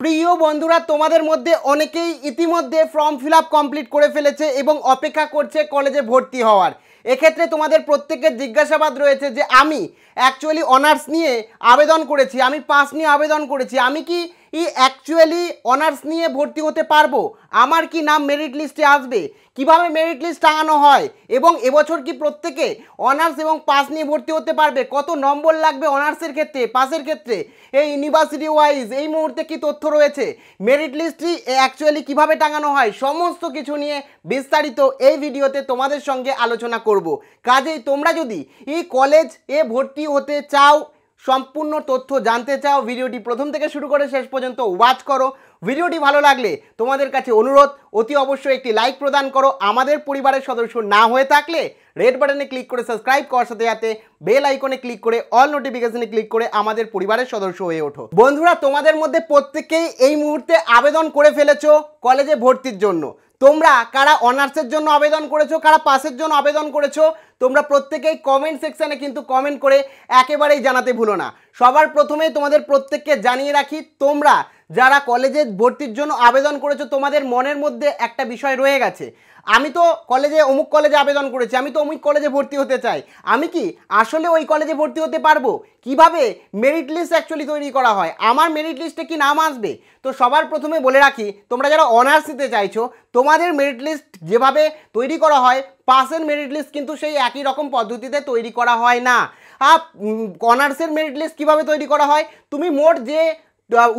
প্রিয় বন্ধুরা তোমাদের মধ্যে অনেকেই ইতিমধ্যে ফর্ম ফিল কমপ্লিট করে ফেলেছে এবং অপেক্ষা করছে কলেজে ভর্তি হওয়ার এক্ষেত্রে তোমাদের প্রত্যেকের জিজ্ঞাসাবাদ রয়েছে যে আমি অ্যাকচুয়ালি অনার্স নিয়ে আবেদন করেছি আমি পাস নিয়ে আবেদন করেছি আমি কি ই অ্যাকচুয়ালি অনার্স নিয়ে ভর্তি হতে পারবো আমার কি নাম মেরিট লিস্টে আসবে কিভাবে মেরিট লিস্ট টাঙানো হয় এবং এবছর কি প্রত্যেকে অনার্স এবং পাস নিয়ে ভর্তি হতে পারবে কত নম্বর লাগবে অনার্সের ক্ষেত্রে পাসের ক্ষেত্রে এই ইউনিভার্সিটি ওয়াইজ এই মুহূর্তে কি তথ্য রয়েছে মেরিট লিস্টটি অ্যাকচুয়ালি কিভাবে টাঙানো হয় সমস্ত কিছু নিয়ে বিস্তারিত এই ভিডিওতে তোমাদের সঙ্গে আলোচনা করব কাজেই তোমরা যদি এই কলেজ এ ভর্তি হতে চাও সম্পূর্ণ তথ্য জানতে চাও ভিডিওটি প্রথম থেকে শুরু করে শেষ পর্যন্ত ওয়াচ করো ভিডিওটি ভালো লাগলে তোমাদের কাছে অনুরোধ অতি অবশ্যই একটি লাইক প্রদান করো আমাদের পরিবারের সদস্য না হয়ে থাকলে রেড বাটনে ক্লিক করে সাবস্ক্রাইব করার সাথে সাথে বেল আইকনে ক্লিক করে অল নোটিফিকেশনে ক্লিক করে আমাদের পরিবারের সদস্য হয়ে ওঠো বন্ধুরা তোমাদের মধ্যে প্রত্যেকেই এই মুহূর্তে আবেদন করে ফেলেছো কলেজে ভর্তির জন্য তোমরা কারা অনার্সের জন্য আবেদন করেছো কারা পাসের জন্য আবেদন করেছো তোমরা প্রত্যেকেই কমেন্ট সেকশানে কিন্তু কমেন্ট করে একেবারেই জানাতে ভুলো না সবার প্রথমে তোমাদের প্রত্যেককে জানিয়ে রাখি তোমরা যারা কলেজে ভর্তির জন্য আবেদন করেছো তোমাদের মনের মধ্যে একটা বিষয় রয়ে গেছে আমি তো কলেজে অমুক কলেজে আবেদন করেছি আমি তো অমুক কলেজে ভর্তি হতে চাই আমি কি আসলে ওই কলেজে ভর্তি হতে পারবো কিভাবে মেরিট লিস্ট অ্যাকচুয়ালি তৈরি করা হয় আমার মেরিট লিস্টে কি নাম আসবে তো সবার প্রথমে বলে রাখি তোমরা যারা অনার্স নিতে চাইছো তোমাদের মেরিট লিস্ট যেভাবে তৈরি করা হয় পাসের মেরিট লিস্ট কিন্তু সেই একই রকম পদ্ধতিতে তৈরি করা হয় না অনার্সের মেরিট লিস্ট কীভাবে তৈরি করা হয় তুমি মোট যে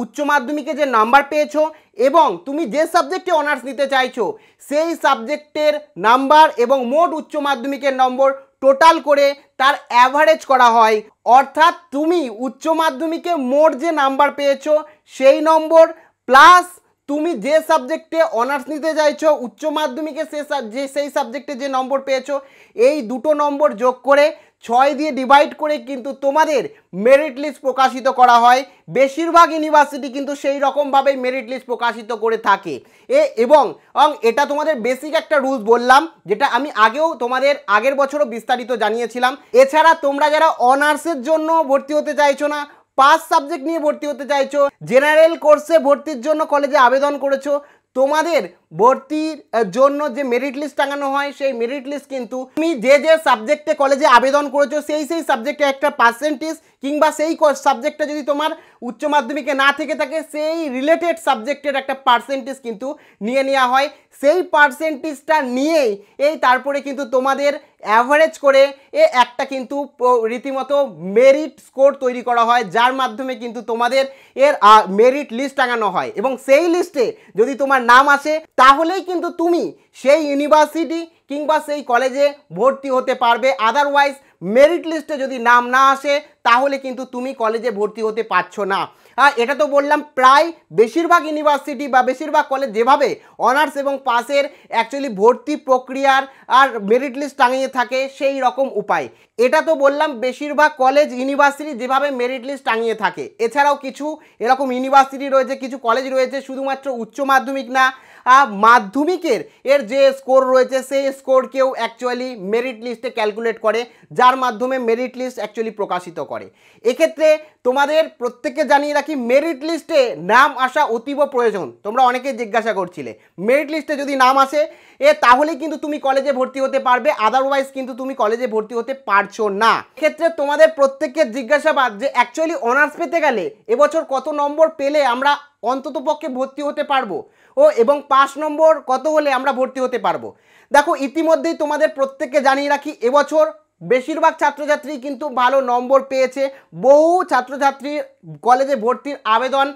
উচ্চ মাধ্যমিকে যে নাম্বার পেয়েছো এবং তুমি যে সাবজেক্টে অনার্স নিতে চাইছো সেই সাবজেক্টের নাম্বার এবং মোট উচ্চ মাধ্যমিকের নম্বর টোটাল করে তার অ্যাভারেজ করা হয় অর্থাৎ তুমি উচ্চ মাধ্যমিকে মোট যে নাম্বার পেয়েছো সেই নম্বর প্লাস তুমি যে সাবজেক্টে অনার্স নিতে চাইছো উচ্চ মাধ্যমিকে সে সেই সাবজেক্টে যে নম্বর পেয়েছো এই দুটো নম্বর যোগ করে ছয় দিয়ে ডিভাইড করে কিন্তু তোমাদের মেরিট লিস্ট প্রকাশিত করা হয় বেশিরভাগ ইউনিভার্সিটি কিন্তু সেই রকমভাবেই মেরিট লিস্ট প্রকাশিত করে থাকে এ এবং এটা তোমাদের বেসিক একটা রুলস বললাম যেটা আমি আগেও তোমাদের আগের বছরও বিস্তারিত জানিয়েছিলাম এছাড়া তোমরা যারা অনার্সের জন্য ভর্তি হতে চাইছো না পাঁচ সাবজেক্ট নিয়ে ভর্তি হতে চাইছো জেনারেল কোর্সে ভর্তির জন্য কলেজে আবেদন করেছো তোমাদের ভর্তির জন্য যে মেরিট লিস্ট টাঙানো হয় সেই মেরিট লিস্ট কিন্তু তুমি যে যে সাবজেক্টে কলেজে আবেদন করেছো সেই সেই সাবজেক্টে একটা পার্সেন্টেজ কিংবা সেই সাবজেক্টটা যদি তোমার উচ্চ মাধ্যমিকে না থেকে থাকে সেই রিলেটেড সাবজেক্টের একটা পার্সেন্টেজ কিন্তু নিয়ে নেওয়া হয় সেই পার্সেন্টেজটা নিয়েই এই তারপরে কিন্তু তোমাদের অ্যাভারেজ করে এ একটা কিন্তু রীতিমতো মেরিট স্কোর তৈরি করা হয় যার মাধ্যমে কিন্তু তোমাদের এর মেরিট লিস্ট টাঙানো হয় এবং সেই লিস্টে যদি তোমার নাম আসে তাহলেই কিন্তু তুমি সেই ইউনিভার্সিটি কিংবা সেই কলেজে ভর্তি হতে পারবে আদারওয়াইজ মেরিট লিস্টে যদি নাম না আসে তাহলে কিন্তু তুমি কলেজে ভর্তি হতে পারছো না এটা তো বললাম প্রায় বেশিরভাগ ইউনিভার্সিটি বা বেশিরভাগ কলেজ যেভাবে অনার্স এবং পাসের অ্যাকচুয়ালি ভর্তি প্রক্রিয়ার আর মেরিট লিস্ট টাঙিয়ে থাকে সেই রকম উপায় এটা তো বললাম বেশিরভাগ কলেজ ইউনিভার্সিটি যেভাবে মেরিট লিস্ট টাঙিয়ে থাকে এছাড়াও কিছু এরকম ইউনিভার্সিটি রয়েছে কিছু কলেজ রয়েছে শুধুমাত্র উচ্চ মাধ্যমিক না মাধ্যমিকের এর যে স্কোর রয়েছে সেই স্কোরকেও অ্যাকচুয়ালি মেরিট লিস্টে ক্যালকুলেট করে যা তার মাধ্যমে মেরিট লিস্ট অ্যাকচুয়ালি প্রকাশিত করে এক্ষেত্রে তোমাদের প্রত্যেককে জানিয়ে রাখি মেরিট লিস্টে নাম আসা অতীব প্রয়োজন তোমরা অনেকে জিজ্ঞাসা করছিলে মেরিট লিস্টে যদি নাম আসে এ তাহলে কিন্তু তুমি কলেজে ভর্তি হতে পারবে আদারওয়াইজ কিন্তু তুমি কলেজে ভর্তি হতে পারছো না ক্ষেত্রে তোমাদের প্রত্যেককে জিজ্ঞাসাবাদ যে অ্যাকচুয়ালি অনার্স পেতে গেলে এবছর কত নম্বর পেলে আমরা অন্তত পক্ষে ভর্তি হতে পারবো ও এবং পাঁচ নম্বর কত হলে আমরা ভর্তি হতে পারবো দেখো ইতিমধ্যেই তোমাদের প্রত্যেককে জানিয়ে রাখি এবছর বেশিরভাগ ছাত্রছাত্রী কিন্তু ভালো নম্বর পেয়েছে বহু ছাত্রছাত্রী কলেজে ভর্তির আবেদন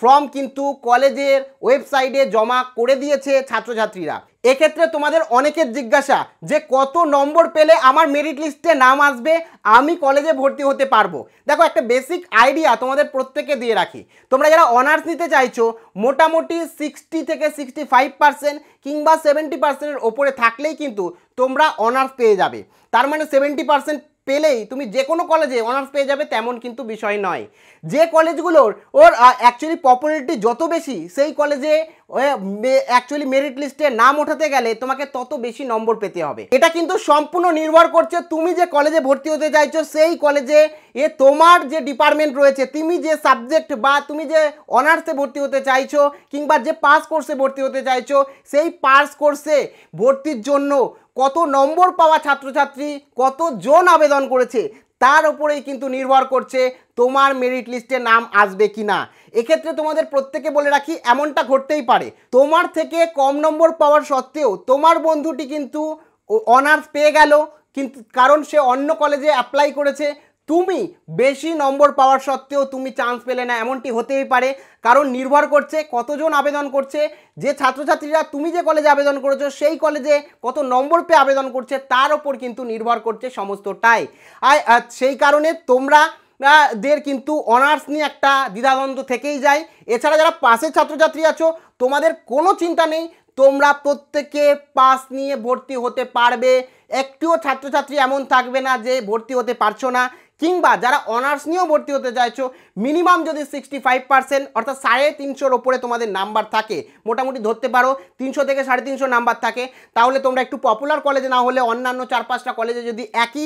ফর্ম কিন্তু কলেজের ওয়েবসাইটে জমা করে দিয়েছে ছাত্রছাত্রীরা এক্ষেত্রে তোমাদের অনেকের জিজ্ঞাসা যে কত নম্বর পেলে আমার মেরিট লিস্টে নাম আসবে আমি কলেজে ভর্তি হতে পারবো দেখো একটা বেসিক আইডিয়া তোমাদের প্রত্যেকে দিয়ে রাখি তোমরা যারা অনার্স নিতে চাইছো মোটামুটি সিক্সটি থেকে সিক্সটি ফাইভ পার্সেন্ট কিংবা সেভেন্টি পার্সেন্টের ওপরে থাকলেই কিন্তু তোমরা অনার্স পেয়ে যাবে তার মানে সেভেন্টি পার্সেন্ট পেলেই তুমি যে কোনো কলেজে অনার্স পেয়ে যাবে তেমন কিন্তু বিষয় নয় যে কলেজগুলোর ওর অ্যাকচুয়ালি পপুলারিটি যত বেশি সেই কলেজে অ্যাকচুয়ালি মেরিট লিস্টে নাম ওঠাতে গেলে তোমাকে তত বেশি নম্বর পেতে হবে এটা কিন্তু সম্পূর্ণ নির্ভর করছে তুমি যে কলেজে ভর্তি হতে চাইছো সেই কলেজে এ তোমার যে ডিপার্টমেন্ট রয়েছে তুমি যে সাবজেক্ট বা তুমি যে অনার্সে ভর্তি হতে চাইছো কিংবা যে পাস কোর্সে ভর্তি হতে চাইছো সেই পাস কোর্সে ভর্তির জন্য কত নম্বর পাওয়া ছাত্রছাত্রী কত জন আবেদন করেছে তার ওপরেই কিন্তু নির্ভর করছে তোমার মেরিট লিস্টে নাম আসবে কি না এক্ষেত্রে তোমাদের প্রত্যেকে বলে রাখি এমনটা ঘটতেই পারে তোমার থেকে কম নম্বর পাওয়ার সত্ত্বেও তোমার বন্ধুটি কিন্তু অনার্স পেয়ে গেল কিন্তু কারণ সে অন্য কলেজে অ্যাপ্লাই করেছে তুমি বেশি নম্বর পাওয়ার সত্ত্বেও তুমি চান্স পেলে না এমনটি হতেই পারে কারণ নির্ভর করছে কতজন আবেদন করছে যে ছাত্রছাত্রীরা তুমি যে কলেজে আবেদন করেছো সেই কলেজে কত নম্বর পেয়ে আবেদন করছে তার ওপর কিন্তু নির্ভর করছে সমস্তটাই আর সেই কারণে তোমরা দের কিন্তু অনার্স নিয়ে একটা দ্বিধাদ্বন্দ্ব থেকেই যায় এছাড়া যারা পাশের ছাত্রছাত্রী আছো তোমাদের কোনো চিন্তা নেই তোমরা প্রত্যেকে পাস নিয়ে ভর্তি হতে পারবে একটিও ছাত্রছাত্রী এমন থাকবে না যে ভর্তি হতে পারছো না কিংবা যারা অনার্স নিয়েও ভর্তি হতে চাইছো মিনিমাম যদি সিক্সটি ফাইভ পার্সেন্ট অর্থাৎ সাড়ে তিনশোর ওপরে তোমাদের নাম্বার থাকে মোটামুটি ধরতে পারো তিনশো থেকে সাড়ে তিনশো নাম্বার থাকে তাহলে তোমরা একটু পপুলার কলেজে না হলে অন্যান্য চার পাঁচটা কলেজে যদি একই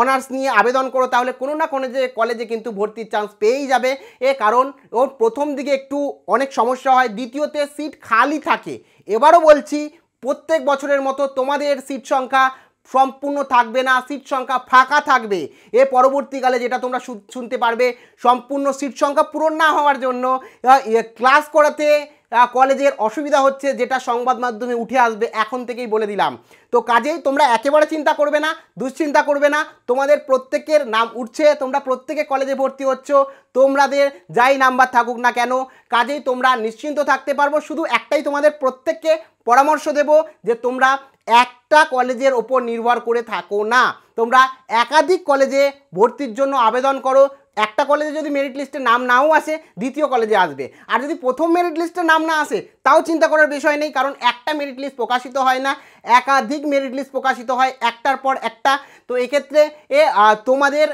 অনার্স নিয়ে আবেদন করো তাহলে কোনো না কোনো যে কলেজে কিন্তু ভর্তির চান্স পেয়েই যাবে এ কারণ ওর প্রথম দিকে একটু অনেক সমস্যা হয় দ্বিতীয়তে সিট খালি থাকে এবারও বলছি প্রত্যেক বছরের মতো তোমাদের সিট সংখ্যা সম্পূর্ণ থাকবে না সিট সংখ্যা ফাঁকা থাকবে এ পরবর্তীকালে যেটা তোমরা শুনতে পারবে সম্পূর্ণ সিট সংখ্যা পূরণ না হওয়ার জন্য ক্লাস করাতে কলেজের অসুবিধা হচ্ছে যেটা সংবাদ মাধ্যমে উঠে আসবে এখন থেকেই বলে দিলাম তো কাজেই তোমরা একেবারে চিন্তা করবে না দুশ্চিন্তা করবে না তোমাদের প্রত্যেকের নাম উঠছে তোমরা প্রত্যেকে কলেজে ভর্তি হচ্ছ তোমাদের যাই নাম্বার থাকুক না কেন কাজেই তোমরা নিশ্চিন্ত থাকতে পারবো শুধু একটাই তোমাদের প্রত্যেককে পরামর্শ দেব যে তোমরা একটা কলেজের ওপর নির্ভর করে থাকো না তোমরা একাধিক কলেজে ভর্তির জন্য আবেদন করো একটা কলেজে যদি মেরিট লিস্টে নাম নাও আসে দ্বিতীয় কলেজে আসবে আর যদি প্রথম মেরিট লিস্টে নাম না আসে তাও চিন্তা করার বিষয় নেই কারণ একটা মেরিট লিস্ট প্রকাশিত হয় না একাধিক মেরিট লিস্ট প্রকাশিত হয় একটার পর একটা তো এক্ষেত্রে এ তোমাদের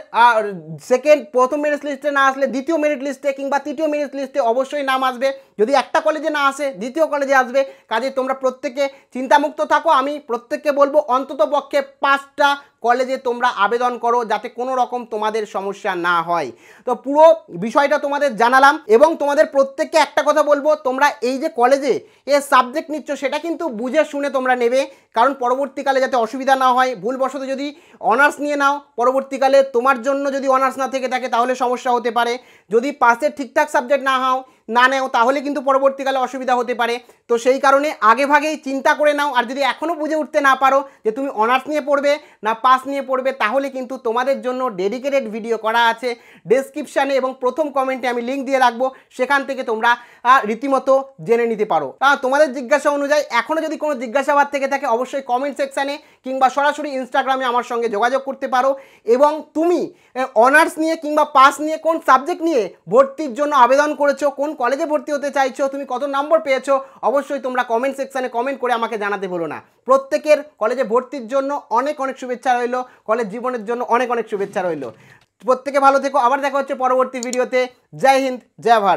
সেকেন্ড প্রথম মেরিট লিস্টে না আসলে দ্বিতীয় মেরিট লিস্টে কিংবা তৃতীয় মেরিট লিস্টে অবশ্যই নাম আসবে যদি একটা কলেজে না আসে দ্বিতীয় কলেজে আসবে কাজে তোমরা প্রত্যেকে চিন্তামুক্ত থাকো আমি প্রত্যেককে বলবো অন্তত পক্ষে পাঁচটা কলেজে তোমরা আবেদন করো যাতে কোনো রকম তোমাদের সমস্যা না হয় নাই তো পুরো বিষয়টা তোমাদের জানালাম এবং তোমাদের প্রত্যেককে একটা কথা বলবো তোমরা এই যে কলেজে এ সাবজেক্ট নিচ্ছ সেটা কিন্তু বুঝে শুনে তোমরা নেবে কারণ পরবর্তীকালে যাতে অসুবিধা না হয় ভুলবশত যদি অনার্স নিয়ে নাও পরবর্তীকালে তোমার জন্য যদি অনার্স না থেকে থাকে তাহলে সমস্যা হতে পারে যদি পাশে ঠিকঠাক সাবজেক্ট না হও না নেও তাহলে কিন্তু পরবর্তীকালে অসুবিধা হতে পারে তো সেই কারণে আগেভাগেই চিন্তা করে নাও আর যদি এখনও বুঝে উঠতে না পারো যে তুমি অনার্স নিয়ে পড়বে না পাস নিয়ে পড়বে তাহলে কিন্তু তোমাদের জন্য ডেডিকেটেড ভিডিও করা আছে ডেসক্রিপশানে এবং প্রথম কমেন্টে আমি লিঙ্ক দিয়ে রাখবো সেখান থেকে তোমরা রীতিমতো জেনে নিতে পারো তোমাদের জিজ্ঞাসা অনুযায়ী এখনও যদি কোনো জিজ্ঞাসাবাদ থেকে থাকে অবশ্যই কমেন্ট সেকশানে কিংবা সরাসরি ইনস্টাগ্রামে আমার সঙ্গে যোগাযোগ করতে পারো এবং তুমি অনার্স নিয়ে কিংবা পাস নিয়ে কোন সাবজেক্ট নিয়ে ভর্তির জন্য আবেদন করেছো কোন কলেজে ভর্তি হতে চাইছো তুমি কত নম্বর পেয়েছো অবশ্যই তোমরা কমেন্ট সেকশানে কমেন্ট করে আমাকে জানাতে ভুলো না প্রত্যেকের কলেজে ভর্তির জন্য অনেক অনেক শুভেচ্ছা রইল কলেজ জীবনের জন্য অনেক অনেক শুভেচ্ছা রইল প্রত্যেকে ভালো থেকো আবার দেখা হচ্ছে পরবর্তী ভিডিওতে জয় হিন্দ জয় ভারত